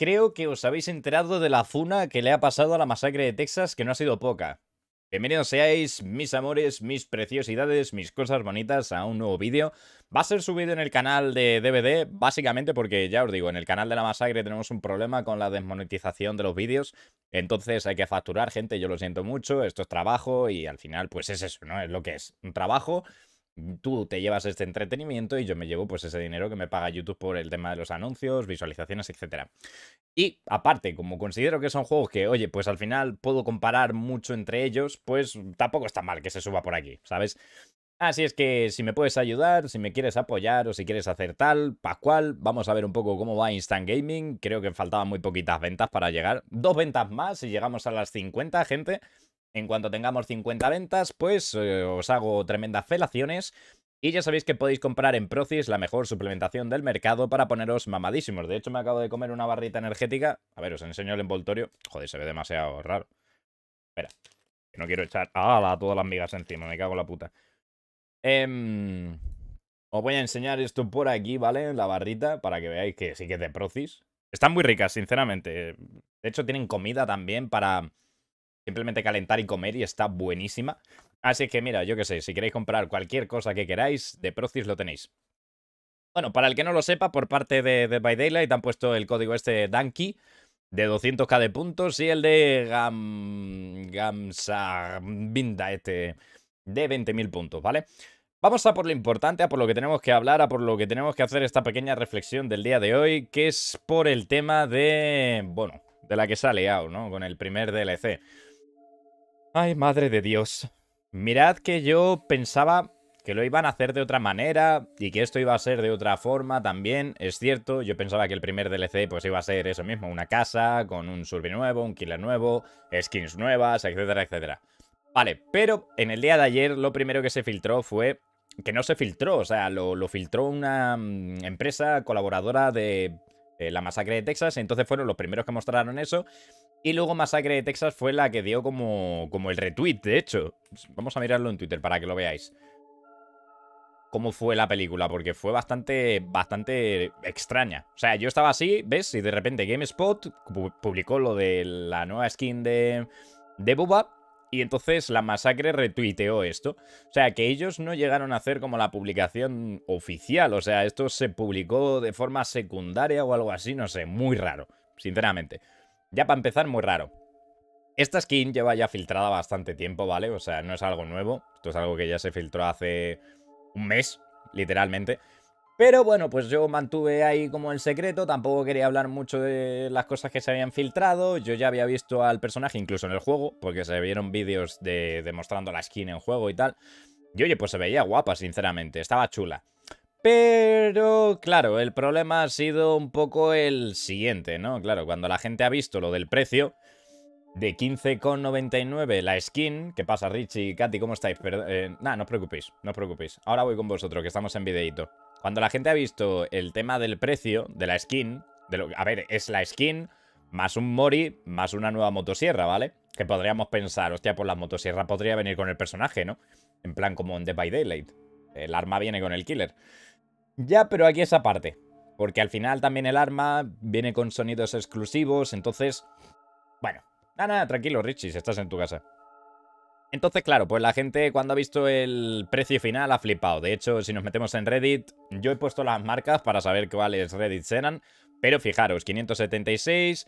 Creo que os habéis enterado de la funa que le ha pasado a la masacre de Texas, que no ha sido poca. Bienvenidos seáis, mis amores, mis preciosidades, mis cosas bonitas, a un nuevo vídeo. Va a ser subido en el canal de DVD, básicamente porque, ya os digo, en el canal de la masacre tenemos un problema con la desmonetización de los vídeos. Entonces hay que facturar, gente, yo lo siento mucho, esto es trabajo y al final, pues es eso, ¿no? Es lo que es, un trabajo tú te llevas este entretenimiento y yo me llevo pues ese dinero que me paga YouTube por el tema de los anuncios, visualizaciones, etc. Y aparte, como considero que son juegos que, oye, pues al final puedo comparar mucho entre ellos, pues tampoco está mal que se suba por aquí, ¿sabes? Así es que si me puedes ayudar, si me quieres apoyar o si quieres hacer tal, pa' cual, vamos a ver un poco cómo va Instant Gaming. Creo que faltaban muy poquitas ventas para llegar. Dos ventas más y llegamos a las 50, gente. En cuanto tengamos 50 ventas, pues eh, os hago tremendas felaciones. Y ya sabéis que podéis comprar en Procis la mejor suplementación del mercado para poneros mamadísimos. De hecho, me acabo de comer una barrita energética. A ver, os enseño el envoltorio. Joder, se ve demasiado raro. Espera, no quiero echar a todas las migas encima. Me cago en la puta. Em, os voy a enseñar esto por aquí, ¿vale? La barrita, para que veáis que sí que es de Procis. Están muy ricas, sinceramente. De hecho, tienen comida también para simplemente calentar y comer y está buenísima. Así que mira, yo qué sé, si queréis comprar cualquier cosa que queráis, de Procis lo tenéis. Bueno, para el que no lo sepa, por parte de, By Daylight han puesto el código este Danky de 200k de puntos y el de Gam... Binda este de 20.000 puntos, ¿vale? Vamos a por lo importante, a por lo que tenemos que hablar, a por lo que tenemos que hacer esta pequeña reflexión del día de hoy, que es por el tema de, bueno, de la que se ha liado, ¿no? Con el primer DLC. Ay, madre de Dios. Mirad que yo pensaba que lo iban a hacer de otra manera y que esto iba a ser de otra forma también. Es cierto, yo pensaba que el primer DLC pues iba a ser eso mismo, una casa con un surby nuevo, un killer nuevo, skins nuevas, etcétera, etcétera. Vale, pero en el día de ayer lo primero que se filtró fue... Que no se filtró, o sea, lo, filtró una mm, empresa colaboradora de eh, la masacre de Texas, entonces fueron los primeros que mostraron eso. Y luego Masacre de Texas fue la que dio como, como el retweet, de hecho. Vamos a mirarlo en Twitter para que lo veáis. Cómo fue la película, porque fue bastante, bastante extraña. O sea, yo estaba así, ¿ves? Y de repente GameSpot publicó lo de la nueva skin de, de Y entonces la masacre retuiteó esto. O sea, que ellos no llegaron a hacer como la publicación oficial. O sea, esto se publicó de forma secundaria o algo así, no sé, muy raro, sinceramente. Ya para empezar, muy raro. Esta skin lleva ya filtrada bastante tiempo, ¿vale? O sea, no es algo nuevo. Esto es algo que ya se filtró hace un mes, literalmente. Pero bueno, pues yo mantuve ahí como el secreto, tampoco quería hablar mucho de las cosas que se habían filtrado, yo ya había visto al personaje incluso en el juego, porque se vieron vídeos de, demostrando la skin en juego y tal. Y oye, pues se veía guapa, sinceramente, estaba chula. Pero claro, el problema ha sido un poco el siguiente, ¿no? Claro, cuando la gente ha visto lo del precio de 15,99 la skin, ¿qué pasa Richie y Katy? ¿Cómo estáis? Eh, nada, no os preocupéis, no os preocupéis. Ahora voy con vosotros, que estamos en videito. Cuando la gente ha visto el tema del precio de la skin, de lo, a ver, es la skin más un Mori más una nueva motosierra, ¿vale? Que podríamos pensar, hostia, por pues la motosierra podría venir con el personaje, ¿no? En plan como en Dead by Daylight. El arma viene con el killer. Ya, pero aquí esa parte. Porque al final también el arma viene con sonidos exclusivos, entonces... Bueno, nada, nada, tranquilo Richie, si estás en tu casa. Entonces, claro, pues la gente cuando ha visto el precio final ha flipado. De hecho, si nos metemos en Reddit, yo he puesto las marcas para saber cuáles Reddit serán, Pero fijaros, 576,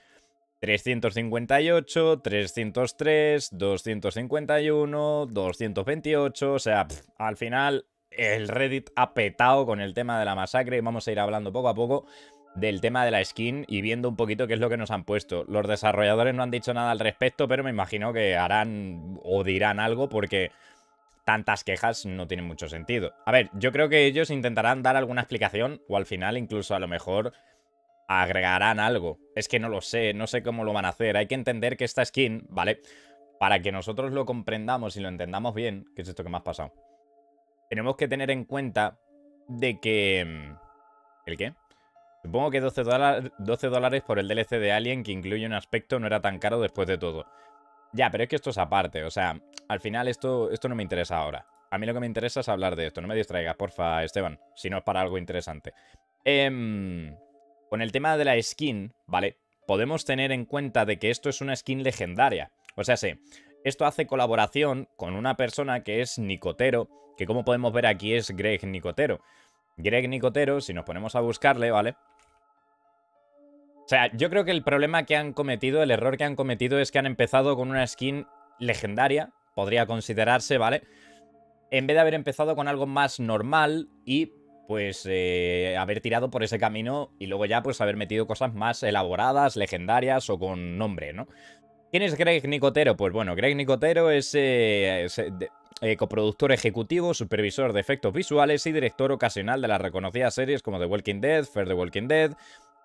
358, 303, 251, 228, o sea, al final el Reddit ha petado con el tema de la masacre y vamos a ir hablando poco a poco del tema de la skin y viendo un poquito qué es lo que nos han puesto. Los desarrolladores no han dicho nada al respecto, pero me imagino que harán o dirán algo porque tantas quejas no tienen mucho sentido. A ver, yo creo que ellos intentarán dar alguna explicación o al final incluso a lo mejor agregarán algo. Es que no lo sé, no sé cómo lo van a hacer. Hay que entender que esta skin, ¿vale? Para que nosotros lo comprendamos y lo entendamos bien, ¿qué es esto que me ha pasado? tenemos que tener en cuenta de que... Mm, ¿El qué? Supongo que 12 dólares, 12 por el DLC de Alien que incluye un aspecto no era tan caro después de todo. Ya, pero es que esto es aparte, o sea, al final esto, esto no me interesa ahora. A mí lo que me interesa es hablar de esto, no me distraigas, porfa, Esteban, si no es para algo interesante. Em, con el tema de la skin, ¿vale? Podemos tener en cuenta de que esto es una skin legendaria. O sea, sí, esto hace colaboración con una persona que es Nicotero, que como podemos ver aquí es Greg Nicotero. Greg Nicotero, si nos ponemos a buscarle, ¿vale? O sea, yo creo que el problema que han cometido, el error que han cometido es que han empezado con una skin legendaria, podría considerarse, ¿vale? En vez de haber empezado con algo más normal y pues eh, haber tirado por ese camino y luego ya pues haber metido cosas más elaboradas, legendarias o con nombre, ¿no? ¿Quién es Greg Nicotero? Pues bueno, Greg Nicotero es, eh, eh, eh, coproductor ejecutivo, supervisor de efectos visuales y director ocasional de las reconocidas series como The Walking Dead, Fair The Walking Dead,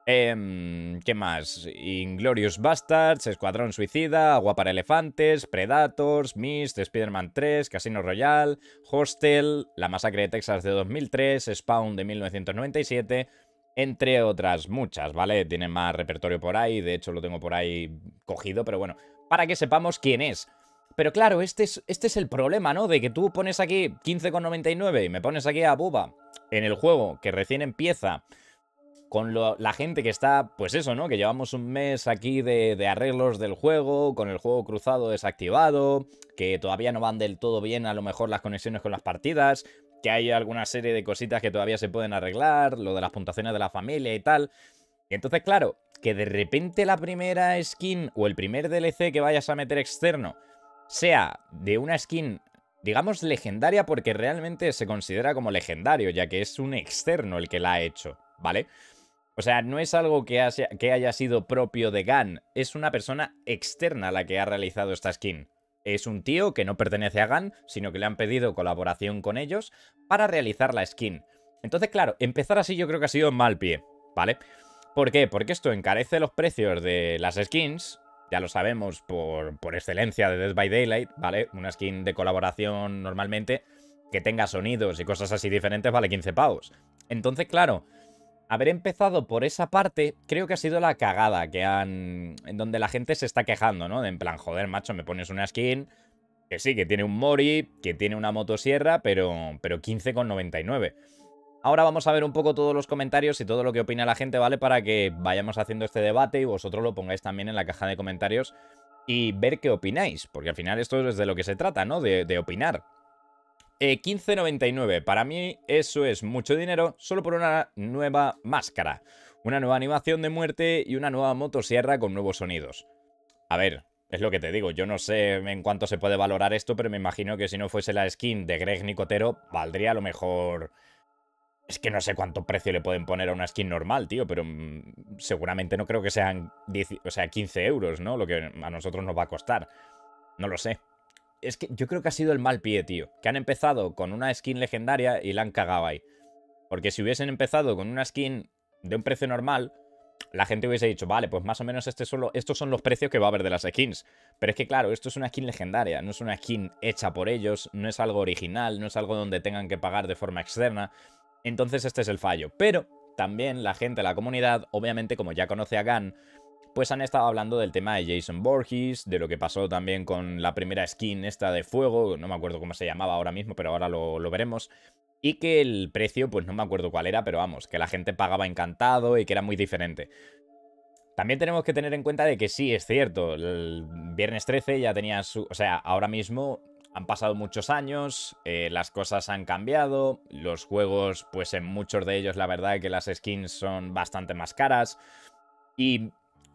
em, ¿Qué más? Inglorious Bastards, Escuadrón Suicida, Agua para Elefantes, Predators, Mist, Spider-Man 3, Casino Royale, Hostel, La Masacre de Texas de 2003, Spawn de 1997, entre otras muchas, ¿vale? Tiene más repertorio por ahí, de hecho lo tengo por ahí cogido, pero bueno, para que sepamos quién es. Pero claro, este es, este es el problema, ¿no? De que tú pones aquí 15,99 y me pones aquí a Buba en el juego que recién empieza con la gente que está, pues eso, ¿no? Que llevamos un mes aquí de, arreglos del juego, con el juego cruzado desactivado, que todavía no van del todo bien a lo mejor las conexiones con las partidas que hay alguna serie de cositas que todavía se pueden arreglar, lo de las puntuaciones de la familia y tal. entonces, claro, que de repente la primera skin o el primer DLC que vayas a meter externo sea de una skin, digamos, legendaria, porque realmente se considera como legendario, ya que es un externo el que la ha hecho, ¿vale? O sea, no es algo que, haya, que haya sido propio de Gan, es una persona externa la que ha realizado esta skin. Es un tío que no pertenece a GAN, sino que le han pedido colaboración con ellos para realizar la skin. Entonces, claro, empezar así yo creo que ha sido mal pie, ¿vale? ¿Por qué? Porque esto encarece los precios de las skins, ya lo sabemos por, excelencia de Dead by Daylight, ¿vale? Una skin de colaboración normalmente que tenga sonidos y cosas así diferentes vale 15 pavos. Entonces, claro, haber empezado por esa parte creo que ha sido la cagada que han... En donde la gente se está quejando, ¿no? De en plan, joder, macho, me pones una skin... Que sí, que tiene un Mori, que tiene una motosierra, pero, pero 15,99. Ahora vamos a ver un poco todos los comentarios y todo lo que opina la gente, ¿vale? Para que vayamos haciendo este debate y vosotros lo pongáis también en la caja de comentarios y ver qué opináis, porque al final esto es de lo que se trata, ¿no? de opinar. Eh, 15.99, para mí eso es mucho dinero solo por una nueva máscara, una nueva animación de muerte y una nueva motosierra con nuevos sonidos. A ver, es lo que te digo, yo no sé en cuánto se puede valorar esto, pero me imagino que si no fuese la skin de Greg Nicotero, valdría a lo mejor... Es que no sé cuánto precio le pueden poner a una skin normal, tío, pero mm, seguramente no creo que sean o sea, 15 euros, ¿no? Lo que a nosotros nos va a costar. No lo sé es que yo creo que ha sido el mal pie, tío. Que han empezado con una skin legendaria y la han cagado ahí. Porque si hubiesen empezado con una skin de un precio normal, la gente hubiese dicho, vale, pues más o menos este solo, estos son los precios que va a haber de las skins. Pero es que claro, esto es una skin legendaria, no es una skin hecha por ellos, no es algo original, no es algo donde tengan que pagar de forma externa. Entonces este es el fallo. Pero también la gente, la comunidad, obviamente como ya conoce a Gan, pues han estado hablando del tema de Jason Borges, de lo que pasó también con la primera skin esta de fuego, no me acuerdo cómo se llamaba ahora mismo, pero ahora lo, veremos. Y que el precio, pues no me acuerdo cuál era, pero vamos, que la gente pagaba encantado y que era muy diferente. También tenemos que tener en cuenta de que sí, es cierto, el viernes 13 ya tenía su... O sea, ahora mismo han pasado muchos años, eh, las cosas han cambiado, los juegos, pues en muchos de ellos la verdad es que las skins son bastante más caras. Y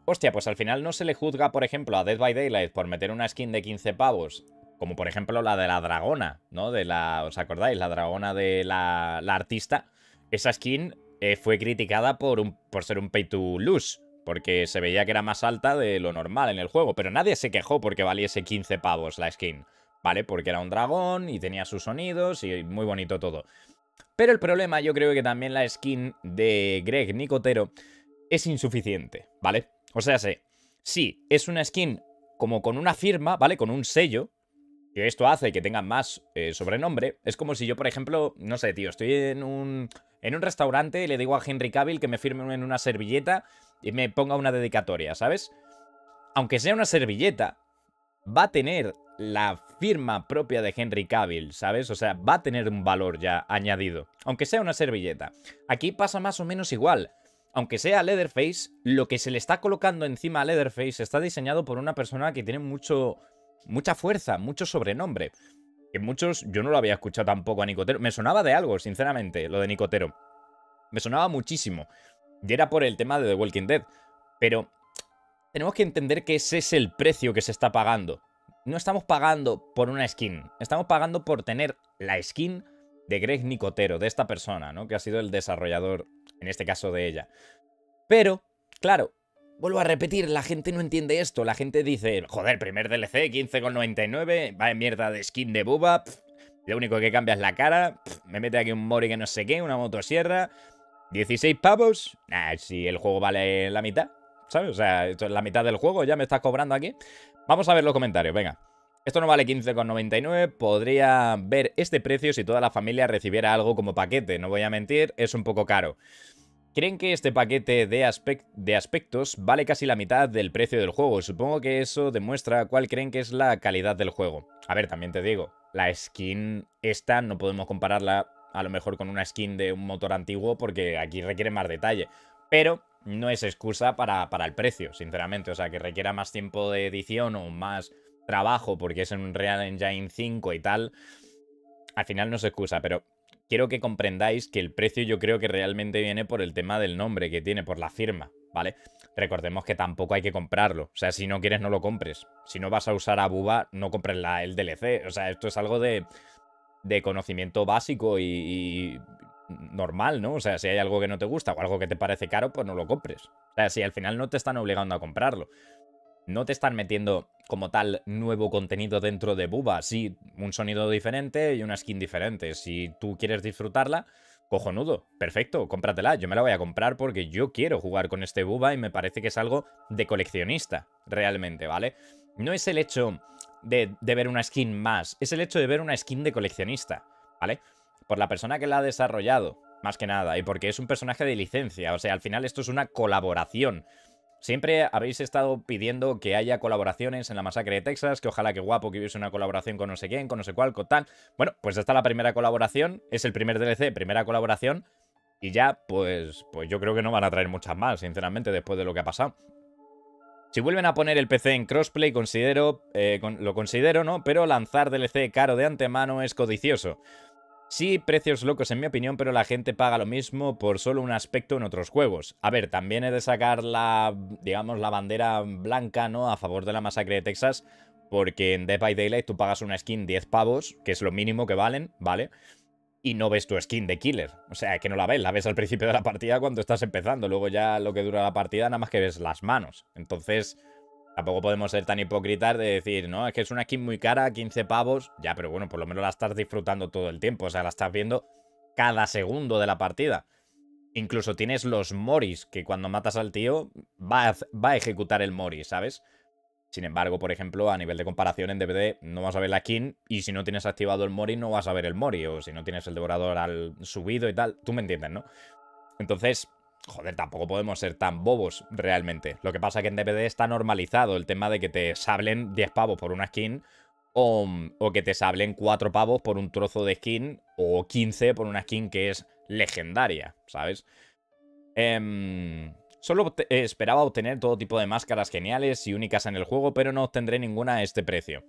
Hostia, pues al final no se le juzga, por ejemplo, a Dead by Daylight por meter una skin de 15 pavos, como por ejemplo la de la dragona, ¿no? De la, ¿Os acordáis? La dragona de la, la artista. Esa skin eh, fue criticada por, un, por ser un pay to lose, porque se veía que era más alta de lo normal en el juego, pero nadie se quejó porque valiese 15 pavos la skin, ¿vale? Porque era un dragón y tenía sus sonidos y muy bonito todo. Pero el problema yo creo que también la skin de Greg Nicotero es insuficiente, ¿vale? O sea, sé, sí, es una skin como con una firma, ¿vale? Con un sello. Que esto hace que tenga más eh, sobrenombre. Es como si yo, por ejemplo, no sé, tío, estoy en un, en un restaurante y le digo a Henry Cavill que me firme en una servilleta y me ponga una dedicatoria, ¿sabes? Aunque sea una servilleta, va a tener la firma propia de Henry Cavill, ¿sabes? O sea, va a tener un valor ya añadido, aunque sea una servilleta. Aquí pasa más o menos igual aunque sea Leatherface, lo que se le está colocando encima a Leatherface está diseñado por una persona que tiene mucho, mucha fuerza, mucho sobrenombre. Que muchos, yo no lo había escuchado tampoco a Nicotero. Me sonaba de algo, sinceramente, lo de Nicotero. Me sonaba muchísimo. Y era por el tema de The Walking Dead. Pero tenemos que entender que ese es el precio que se está pagando. No estamos pagando por una skin. Estamos pagando por tener la skin de Greg Nicotero, de esta persona, ¿no? Que ha sido el desarrollador en este caso de ella. Pero, claro, vuelvo a repetir, la gente no entiende esto. La gente dice, joder, primer DLC, 15,99, va en mierda de skin de buba, lo único que cambia es la cara, me mete aquí un mori que no sé qué, una motosierra, 16 pavos, nah, si el juego vale la mitad, ¿sabes? O sea, esto es la mitad del juego, ya me estás cobrando aquí. Vamos a ver los comentarios, venga. Esto no vale 15,99, podría ver este precio si toda la familia recibiera algo como paquete, no voy a mentir, es un poco caro. Creen que este paquete de, aspectos vale casi la mitad del precio del juego. Supongo que eso demuestra cuál creen que es la calidad del juego. A ver, también te digo, la skin esta no podemos compararla a lo mejor con una skin de un motor antiguo porque aquí requiere más detalle. Pero no es excusa para, el precio, sinceramente. O sea, que requiera más tiempo de edición o más trabajo porque es en un Real Engine 5 y tal. Al final no es excusa, pero quiero que comprendáis que el precio yo creo que realmente viene por el tema del nombre que tiene, por la firma, ¿vale? Recordemos que tampoco hay que comprarlo. O sea, si no quieres, no lo compres. Si no vas a usar a Buba, no compres la, el DLC. O sea, esto es algo de, conocimiento básico y, y, normal, ¿no? O sea, si hay algo que no te gusta o algo que te parece caro, pues no lo compres. O sea, si al final no te están obligando a comprarlo no te están metiendo como tal nuevo contenido dentro de Buba. Sí, un sonido diferente y una skin diferente. Si tú quieres disfrutarla, cojonudo, perfecto, cómpratela. Yo me la voy a comprar porque yo quiero jugar con este Buba y me parece que es algo de coleccionista, realmente, ¿vale? No es el hecho de, de ver una skin más, es el hecho de ver una skin de coleccionista, ¿vale? Por la persona que la ha desarrollado, más que nada, y porque es un personaje de licencia. O sea, al final esto es una colaboración Siempre habéis estado pidiendo que haya colaboraciones en la masacre de Texas, que ojalá que guapo que hubiese una colaboración con no sé quién, con no sé cuál, con tal. Bueno, pues está la primera colaboración, es el primer DLC, primera colaboración, y ya, pues, pues yo creo que no van a traer muchas más, sinceramente, después de lo que ha pasado. Si vuelven a poner el PC en crossplay, considero, eh, lo considero, ¿no? Pero lanzar DLC caro de antemano es codicioso. Sí, precios locos en mi opinión, pero la gente paga lo mismo por solo un aspecto en otros juegos. A ver, también he de sacar la, digamos, la bandera blanca, ¿no? A favor de la masacre de Texas, porque en Dead by Daylight tú pagas una skin 10 pavos, que es lo mínimo que valen, ¿vale? Y no ves tu skin de killer. O sea, que no la ves, la ves al principio de la partida cuando estás empezando. Luego ya lo que dura la partida nada más que ves las manos. Entonces Tampoco podemos ser tan hipócritas de decir, no, es que es una skin muy cara, 15 pavos. Ya, pero bueno, por lo menos la estás disfrutando todo el tiempo. O sea, la estás viendo cada segundo de la partida. Incluso tienes los moris, que cuando matas al tío va a, va a ejecutar el mori, ¿sabes? Sin embargo, por ejemplo, a nivel de comparación en DVD no vas a ver la skin y si no tienes activado el Mori no vas a ver el Mori o si no tienes el devorador al subido y tal, tú me entiendes, ¿no? Entonces, joder, tampoco podemos ser tan bobos realmente. Lo que pasa es que en DPD está normalizado el tema de que te sablen 10 pavos por una skin o, que te sablen 4 pavos por un trozo de skin o 15 por una skin que es legendaria, ¿sabes? Em, solo eh, esperaba obtener todo tipo de máscaras geniales y únicas en el juego, pero no obtendré ninguna a este precio.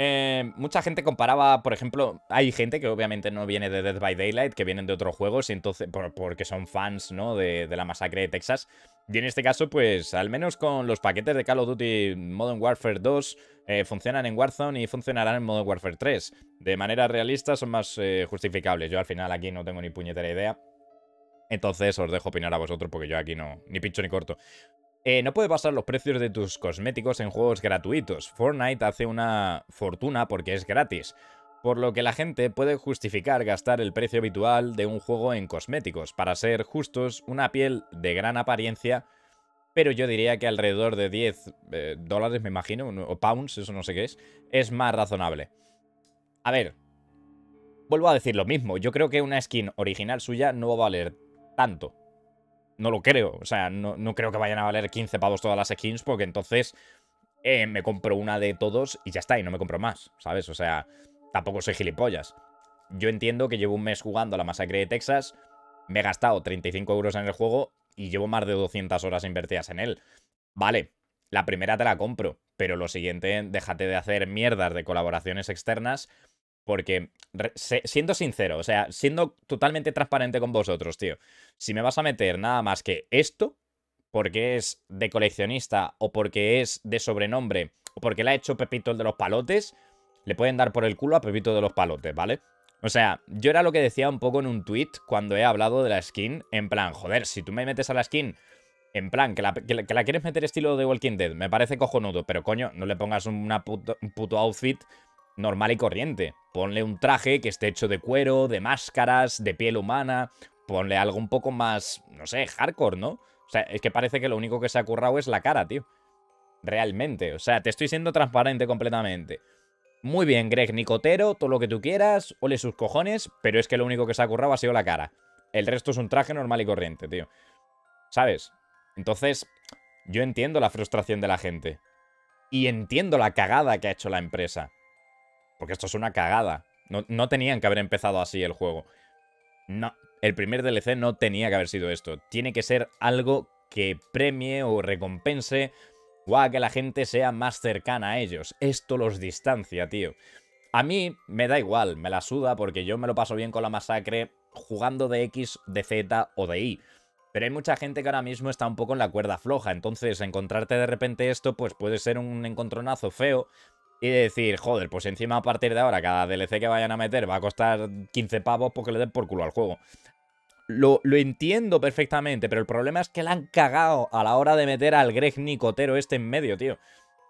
Eh, mucha gente comparaba, por ejemplo, hay gente que obviamente no viene de Dead by Daylight, que vienen de otros juegos, y entonces, porque son fans, ¿no? De, la masacre de Texas. Y en este caso, pues, al menos con los paquetes de Call of Duty Modern Warfare 2, eh, funcionan en Warzone y funcionarán en Modern Warfare 3. De manera realista son más eh, justificables. Yo al final aquí no tengo ni puñetera idea. Entonces os dejo opinar a vosotros porque yo aquí no, ni pincho ni corto. Eh, no puede pasar los precios de tus cosméticos en juegos gratuitos. Fortnite hace una fortuna porque es gratis, por lo que la gente puede justificar gastar el precio habitual de un juego en cosméticos. Para ser justos, una piel de gran apariencia, pero yo diría que alrededor de 10 eh, dólares, me imagino, o pounds, eso no sé qué es, es más razonable. A ver, vuelvo a decir lo mismo, yo creo que una skin original suya no va a valer tanto no lo creo. O sea, no, creo que vayan a valer 15 pavos todas las skins porque entonces eh, me compro una de todos y ya está, y no me compro más, ¿sabes? O sea, tampoco soy gilipollas. Yo entiendo que llevo un mes jugando a la masacre de Texas, me he gastado 35 euros en el juego y llevo más de 200 horas invertidas en él. Vale, la primera te la compro, pero lo siguiente, déjate de hacer mierdas de colaboraciones externas porque, siendo sincero, o sea, siendo totalmente transparente con vosotros, tío, si me vas a meter nada más que esto, porque es de coleccionista o porque es de sobrenombre o porque la ha hecho Pepito el de los palotes, le pueden dar por el culo a Pepito de los palotes, ¿vale? O sea, yo era lo que decía un poco en un tweet cuando he hablado de la skin, en plan, joder, si tú me metes a la skin, en plan, que la, quieres meter estilo de Walking Dead, me parece cojonudo, pero coño, no le pongas una un puto outfit normal y corriente. Ponle un traje que esté hecho de cuero, de máscaras, de piel humana. Ponle algo un poco más, no sé, hardcore, ¿no? O sea, es que parece que lo único que se ha currado es la cara, tío. Realmente. O sea, te estoy siendo transparente completamente. Muy bien, Greg Nicotero, todo lo que tú quieras, ole sus cojones, pero es que lo único que se ha currado ha sido la cara. El resto es un traje normal y corriente, tío. ¿Sabes? Entonces, yo entiendo la frustración de la gente. Y entiendo la cagada que ha hecho la empresa. Porque esto es una cagada. No, tenían que haber empezado así el juego. No, el primer DLC no tenía que haber sido esto. Tiene que ser algo que premie o recompense o que la gente sea más cercana a ellos. Esto los distancia, tío. A mí me da igual, me la suda porque yo me lo paso bien con la masacre jugando de X, de Z o de Y. Pero hay mucha gente que ahora mismo está un poco en la cuerda floja, entonces encontrarte de repente esto pues puede ser un encontronazo feo, y decir, joder, pues encima a partir de ahora cada DLC que vayan a meter va a costar 15 pavos porque le den por culo al juego. Lo, lo, entiendo perfectamente, pero el problema es que la han cagado a la hora de meter al Greg Nicotero este en medio, tío.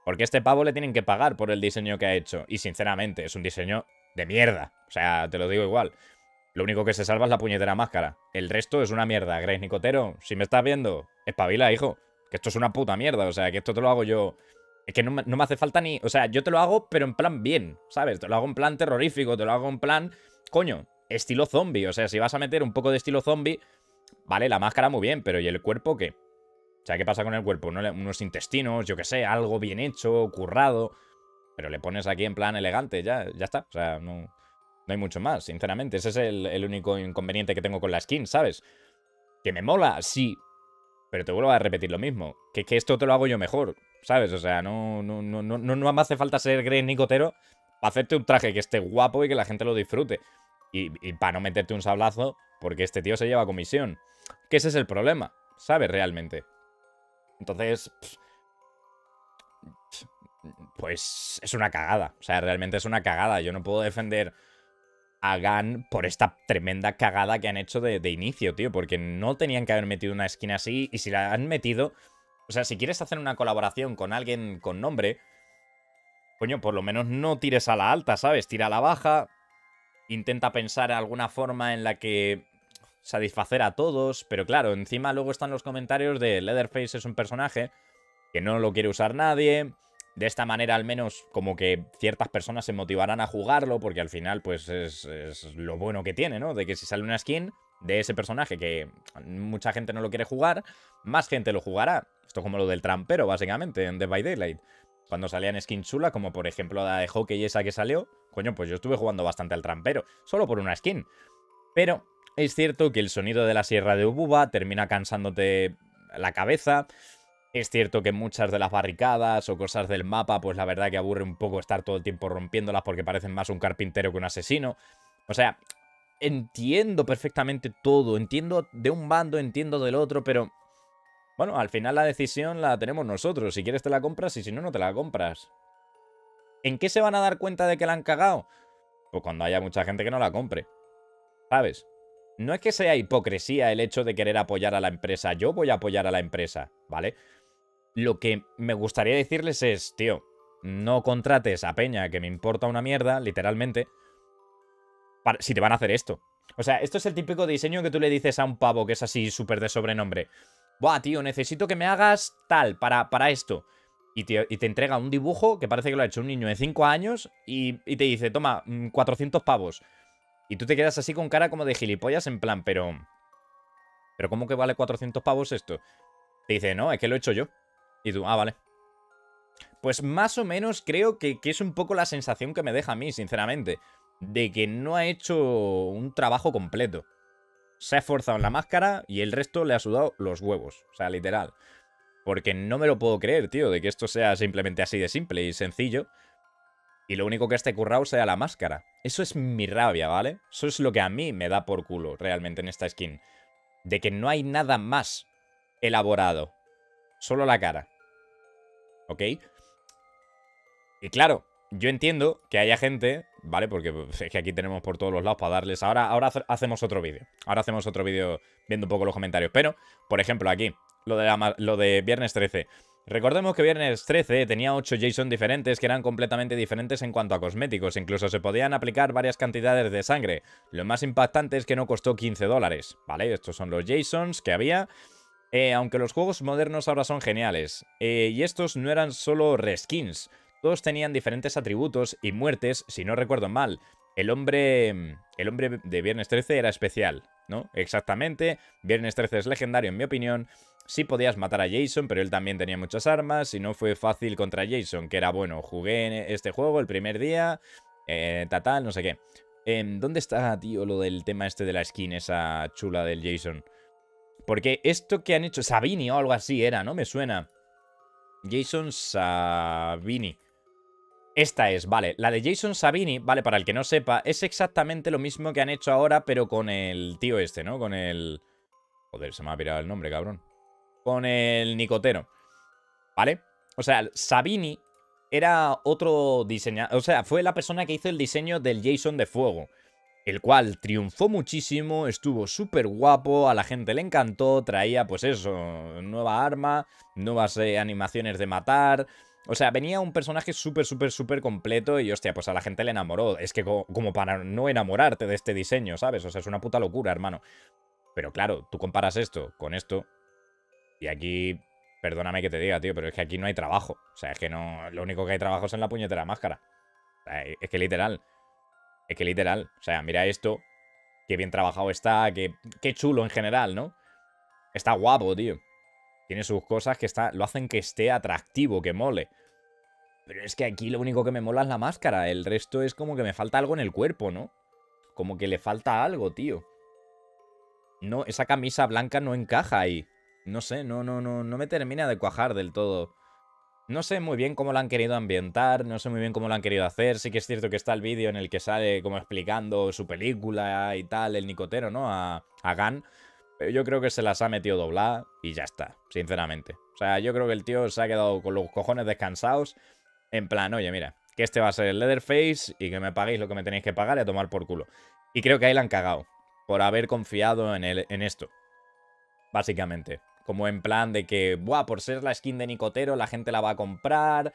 Porque este pavo le tienen que pagar por el diseño que ha hecho. Y sinceramente, es un diseño de mierda. O sea, te lo digo igual. Lo único que se salva es la puñetera máscara. El resto es una mierda. Greg Nicotero, si me estás viendo, espabila, hijo. Que esto es una puta mierda. O sea, que esto te lo hago yo es que no, me hace falta ni... O sea, yo te lo hago, pero en plan bien, ¿sabes? Te lo hago en plan terrorífico, te lo hago en plan... Coño, estilo zombie. O sea, si vas a meter un poco de estilo zombie... Vale, la máscara muy bien, pero ¿y el cuerpo qué? O sea, ¿qué pasa con el cuerpo? ¿No? Unos intestinos, yo qué sé, algo bien hecho, currado... Pero le pones aquí en plan elegante, ya, ya está. O sea, no, hay mucho más, sinceramente. Ese es el, único inconveniente que tengo con la skin, ¿sabes? Que me mola, sí, pero te vuelvo a repetir lo mismo. Que, que esto te lo hago yo mejor. ¿Sabes? O sea, no, no, me hace falta ser Grey Nicotero para hacerte un traje que esté guapo y que la gente lo disfrute. Y, para no meterte un sablazo, porque este tío se lleva comisión. Que ese es el problema, ¿sabes? Realmente. Entonces, pues es una cagada. O sea, realmente es una cagada. Yo no puedo defender a Gan por esta tremenda cagada que han hecho de, de inicio, tío. Porque no tenían que haber metido una esquina así. Y si la han metido, o sea, si quieres hacer una colaboración con alguien con nombre, coño, por lo menos no tires a la alta, ¿sabes? Tira a la baja, intenta pensar alguna forma en la que satisfacer a todos, pero claro, encima luego están los comentarios de Leatherface es un personaje que no lo quiere usar nadie, de esta manera al menos como que ciertas personas se motivarán a jugarlo porque al final pues es, lo bueno que tiene, ¿no? De que si sale una skin de ese personaje que mucha gente no lo quiere jugar, más gente lo jugará. Esto como lo del trampero, básicamente, en Dead by Daylight. Cuando salían skins chula como por ejemplo la de hockey esa que salió, coño, pues yo estuve jugando bastante al trampero, solo por una skin. Pero es cierto que el sonido de la sierra de Ububa termina cansándote la cabeza. Es cierto que muchas de las barricadas o cosas del mapa, pues la verdad que aburre un poco estar todo el tiempo rompiéndolas porque parecen más un carpintero que un asesino. O sea, entiendo perfectamente todo, entiendo de un bando, entiendo del otro, pero bueno, al final la decisión la tenemos nosotros. Si quieres te la compras y si no, no te la compras. ¿En qué se van a dar cuenta de que la han cagado? Pues cuando haya mucha gente que no la compre. ¿Sabes? No es que sea hipocresía el hecho de querer apoyar a la empresa. Yo voy a apoyar a la empresa, ¿vale? Lo que me gustaría decirles es, tío, no contrates a Peña que me importa una mierda, literalmente, si te van a hacer esto. O sea, esto es el típico diseño que tú le dices a un pavo que es así súper de sobrenombre. Buah, tío, necesito que me hagas tal para, para esto. Y te, entrega un dibujo que parece que lo ha hecho un niño de 5 años y, te dice, toma, 400 mm, pavos. Y tú te quedas así con cara como de gilipollas en plan, pero... ¿Pero cómo que vale 400 pavos esto? Te dice, no, es que lo he hecho yo. Y tú, ah, vale. Pues más o menos creo que, que es un poco la sensación que me deja a mí, sinceramente de que no ha hecho un trabajo completo. Se ha esforzado en la máscara y el resto le ha sudado los huevos. O sea, literal. Porque no me lo puedo creer, tío, de que esto sea simplemente así de simple y sencillo. Y lo único que esté currado sea la máscara. Eso es mi rabia, ¿vale? Eso es lo que a mí me da por culo realmente en esta skin. De que no hay nada más elaborado. Solo la cara. ¿Ok? Y claro, yo entiendo que haya gente ¿vale? Porque pues, es que aquí tenemos por todos los lados para darles. Ahora, ahora hacemos otro vídeo. Ahora hacemos otro vídeo viendo un poco los comentarios. Pero, por ejemplo, aquí, lo de, lo de viernes 13. Recordemos que viernes 13 tenía 8 JSON diferentes que eran completamente diferentes en cuanto a cosméticos, incluso se podían aplicar varias cantidades de sangre. Lo más impactante es que no costó 15 dólares, ¿vale? Estos son los Jasons que había. Eh, aunque los juegos modernos ahora son geniales, eh, y estos no eran solo reskins, todos tenían diferentes atributos y muertes, si no recuerdo mal. El hombre, el hombre de Viernes 13 era especial, ¿no? Exactamente, Viernes 13 es legendario en mi opinión. Sí podías matar a Jason, pero él también tenía muchas armas y no fue fácil contra Jason, que era bueno, jugué en este juego el primer día, eh, tatal, no sé qué. Em, ¿Dónde está, tío, lo del tema este de la skin, esa chula del Jason? Porque esto que han hecho, Sabini o algo así era, ¿no? Me suena. Jason Sabini. Esta es, vale, la de Jason Sabini, vale, para el que no sepa, es exactamente lo mismo que han hecho ahora, pero con el tío este, ¿no? Con el... Joder, se me ha pirado el nombre, cabrón. Con el Nicotero, ¿vale? O sea, Sabini era otro diseñador, o sea, fue la persona que hizo el diseño del Jason de Fuego, el cual triunfó muchísimo, estuvo súper guapo, a la gente le encantó, traía, pues eso, nueva arma, nuevas eh, animaciones de matar o sea, venía un personaje súper, súper, súper completo y hostia, pues a la gente le enamoró. Es que como para no enamorarte de este diseño, ¿sabes? O sea, es una puta locura, hermano. Pero claro, tú comparas esto con esto y aquí... Perdóname que te diga, tío, pero es que aquí no hay trabajo. O sea, es que no... Lo único que hay trabajo es en la puñetera máscara. Eh, es que literal. Es que literal. O sea, mira esto. Qué bien trabajado está, qué, qué chulo en general, ¿no? Está guapo, tío. Tiene sus cosas que está, lo hacen que esté atractivo, que mole. Pero es que aquí lo único que me mola es la máscara. El resto es como que me falta algo en el cuerpo, ¿no? Como que le falta algo, tío. No, esa camisa blanca no encaja ahí. No sé, no, no, no, no me termina de cuajar del todo. No sé muy bien cómo la han querido ambientar, no sé muy bien cómo lo han querido hacer. Sí que es cierto que está el vídeo en el que sale como explicando su película y tal, el nicotero, ¿no? A, a Gan. Pero yo creo que se las ha metido doblada y ya está, sinceramente. O sea, yo creo que el tío se ha quedado con los cojones descansados. En plan, oye, mira, que este va a ser el Leatherface y que me paguéis lo que me tenéis que pagar y a tomar por culo. Y creo que ahí la han cagado por haber confiado en, el, en esto. Básicamente. Como en plan de que, buah, por ser la skin de Nicotero la gente la va a comprar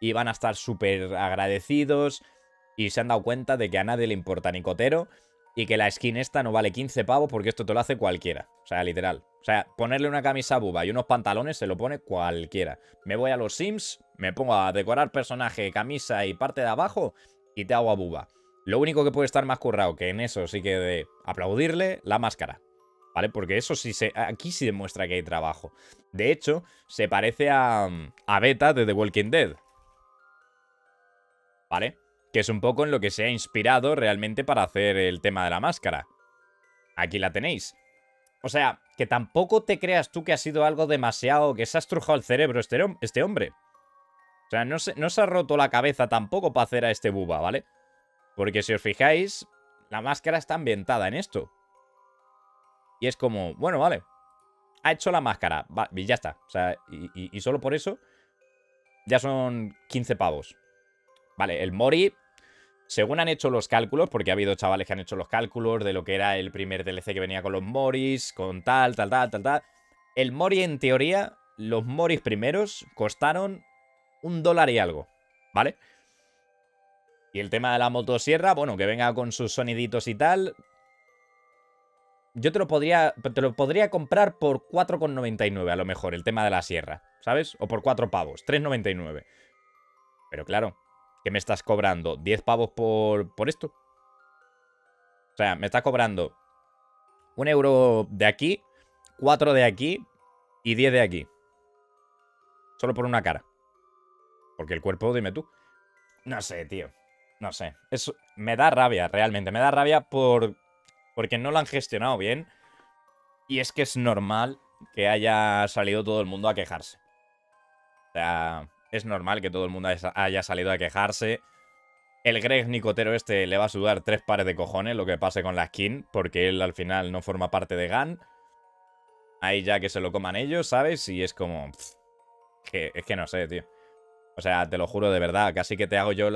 y van a estar súper agradecidos. Y se han dado cuenta de que a nadie le importa Nicotero y que la skin esta no vale 15 pavos porque esto te lo hace cualquiera. O sea, literal. O sea, ponerle una camisa a buba y unos pantalones se lo pone cualquiera. Me voy a los Sims, me pongo a decorar personaje, camisa y parte de abajo y te hago a buba. Lo único que puede estar más currado que en eso sí que de aplaudirle la máscara. ¿Vale? Porque eso sí se. Aquí sí demuestra que hay trabajo. De hecho, se parece a. a Beta de The Walking Dead. ¿Vale? que es un poco en lo que se ha inspirado realmente para hacer el tema de la máscara. Aquí la tenéis. O sea, que tampoco te creas tú que ha sido algo demasiado, que se ha estrujado el cerebro este, este hombre. O sea, no se, ha roto la cabeza tampoco para hacer a este buba, ¿vale? Porque si os fijáis, la máscara está ambientada en esto. Y es como, bueno, vale. Ha hecho la máscara. y ya está. O sea, y, y, solo por eso ya son 15 pavos. Vale, el Mori según han hecho los cálculos, porque ha habido chavales que han hecho los cálculos de lo que era el primer DLC que venía con los Moris, con tal, tal, tal, tal, tal. El Mori, en teoría, los Moris primeros costaron un dólar y algo, ¿vale? Y el tema de la motosierra, bueno, que venga con sus soniditos y tal. Yo te lo podría, te lo podría comprar por 4,99 a lo mejor, el tema de la sierra, ¿sabes? O por 4 pavos, 3,99. Pero claro, que me estás cobrando 10 pavos por, por esto. O sea, me está cobrando un euro de aquí, 4 de aquí y 10 de aquí. Solo por una cara. Porque el cuerpo, dime tú. No sé, tío. No sé. Eso me da rabia, realmente. Me da rabia por. Porque no lo han gestionado bien. Y es que es normal que haya salido todo el mundo a quejarse. O sea es normal que todo el mundo haya salido a quejarse. El Greg Nicotero este le va a sudar tres pares de cojones lo que pase con la skin, porque él al final no forma parte de GAN. Ahí ya que se lo coman ellos, ¿sabes? Y es como... que, es que no sé, tío. O sea, te lo juro de verdad, casi que te hago yo,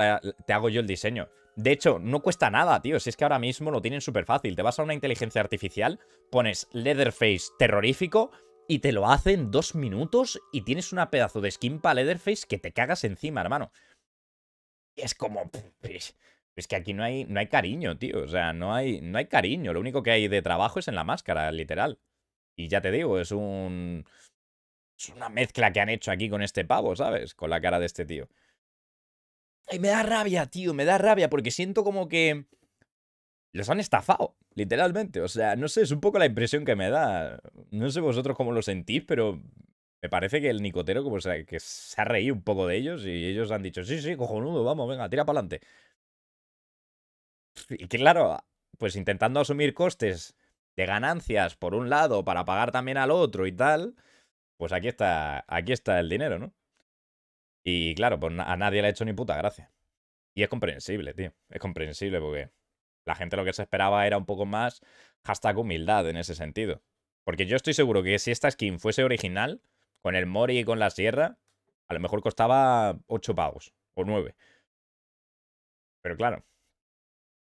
te hago yo el diseño. De hecho, no cuesta nada, tío. Si es que ahora mismo lo tienen súper fácil. Te vas a una inteligencia artificial, pones Leatherface terrorífico y te lo hace en dos minutos y tienes una pedazo de skin para Leatherface que te cagas encima, hermano. Y es como... Es que aquí no hay, no hay cariño, tío. O sea, no hay, no hay cariño. Lo único que hay de trabajo es en la máscara, literal. Y ya te digo, es un... Es una mezcla que han hecho aquí con este pavo, ¿sabes? Con la cara de este tío. Y me da rabia, tío, me da rabia, porque siento como que los han estafado, literalmente. O sea, no sé, es un poco la impresión que me da. No sé vosotros cómo lo sentís, pero me parece que el nicotero como sea, que se ha reído un poco de ellos y ellos han dicho, sí, sí, cojonudo, vamos, venga, tira para adelante. Y claro, pues intentando asumir costes de ganancias por un lado para pagar también al otro y tal, pues aquí está, aquí está el dinero, ¿no? Y claro, pues a nadie le ha hecho ni puta gracia. Y es comprensible, tío. Es comprensible porque la gente lo que se esperaba era un poco más hashtag humildad en ese sentido. Porque yo estoy seguro que si esta skin fuese original, con el Mori y con la Sierra, a lo mejor costaba 8 pavos o 9. Pero claro,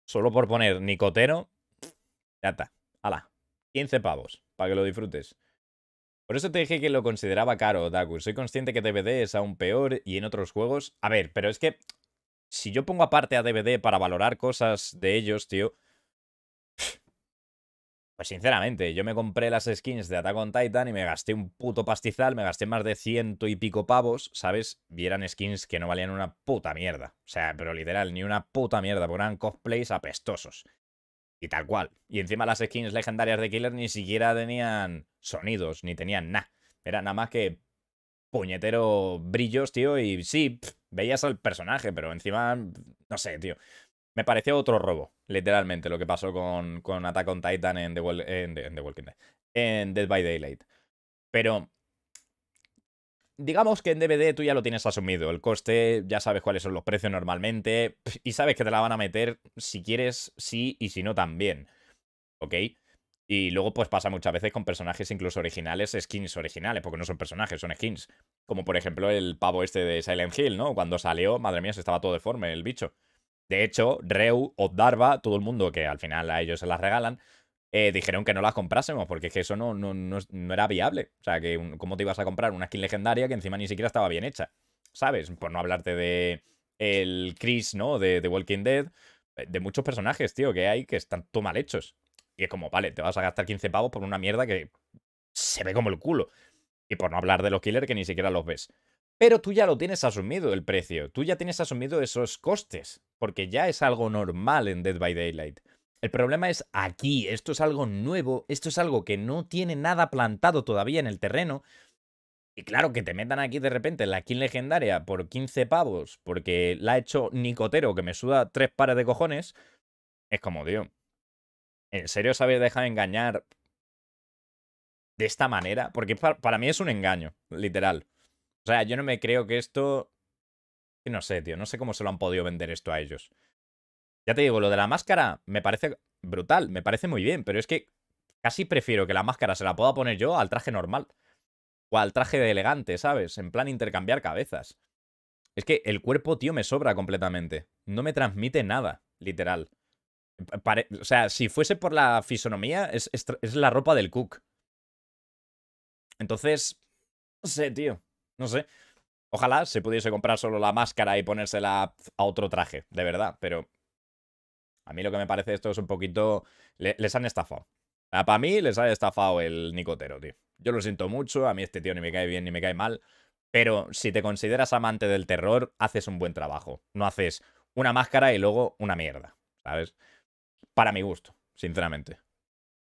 solo por poner Nicotero, ya está. Ala, 15 pavos para que lo disfrutes. Por eso te dije que lo consideraba caro, Daku. Soy consciente que DVD es aún peor y en otros juegos... A ver, pero es que si yo pongo aparte a DVD para valorar cosas de ellos, tío... Pues sinceramente, yo me compré las skins de Attack on Titan y me gasté un puto pastizal, me gasté más de ciento y pico pavos, ¿sabes? vieran skins que no valían una puta mierda. O sea, pero literal, ni una puta mierda, porque eran cosplays apestosos. Y tal cual. Y encima las skins legendarias de Killer ni siquiera tenían sonidos, ni tenían nada. Era nada más que puñetero brillos, tío, y sí, veías al personaje, pero encima, no sé, tío. Me pareció otro robo, literalmente, lo que pasó con, con Attack on Titan en The, en The Walking Dead. En Dead by Daylight. Pero digamos que en DVD tú ya lo tienes asumido. El coste, ya sabes cuáles son los precios normalmente y sabes que te la van a meter si quieres, sí y si no también. ¿Ok? Y luego, pues pasa muchas veces con personajes incluso originales, skins originales, porque no son personajes, son skins. Como por ejemplo el pavo este de Silent Hill, ¿no? Cuando salió, madre mía, se estaba todo deforme el bicho. De hecho, Reu, Darva, todo el mundo que al final a ellos se las regalan, eh, dijeron que no las comprásemos, porque es que eso no, no, no, era viable. O sea, que ¿cómo te ibas a comprar una skin legendaria que encima ni siquiera estaba bien hecha? ¿Sabes? Por no hablarte de el Chris, ¿no? De, de Walking Dead. Eh, de muchos personajes, tío, que hay que están todo mal hechos. Y es como, vale, te vas a gastar 15 pavos por una mierda que se ve como el culo. Y por no hablar de los killers que ni siquiera los ves. Pero tú ya lo tienes asumido el precio, tú ya tienes asumido esos costes, porque ya es algo normal en Dead by Daylight. El problema es aquí, esto es algo nuevo, esto es algo que no tiene nada plantado todavía en el terreno. Y claro, que te metan aquí de repente la skin legendaria por 15 pavos, porque la ha hecho Nicotero, que me suda tres pares de cojones, es como, dios ¿En serio os habéis dejado engañar de esta manera? Porque para, mí es un engaño, literal. O sea, yo no me creo que esto... No sé, tío, no sé cómo se lo han podido vender esto a ellos. Ya te digo, lo de la máscara me parece brutal, me parece muy bien, pero es que casi prefiero que la máscara se la pueda poner yo al traje normal. O al traje de elegante, ¿sabes? En plan intercambiar cabezas. Es que el cuerpo, tío, me sobra completamente. No me transmite nada, literal. O sea, si fuese por la fisonomía, es, la ropa del Cook. Entonces, no sé, tío. No sé. Ojalá se pudiese comprar solo la máscara y ponérsela a otro traje, de verdad. Pero a mí lo que me parece esto es un poquito... les han estafado. Ah, Para mí les ha estafado el nicotero, tío. Yo lo siento mucho, a mí este tío ni me cae bien ni me cae mal. Pero si te consideras amante del terror, haces un buen trabajo. No haces una máscara y luego una mierda, ¿sabes? para mi gusto, sinceramente.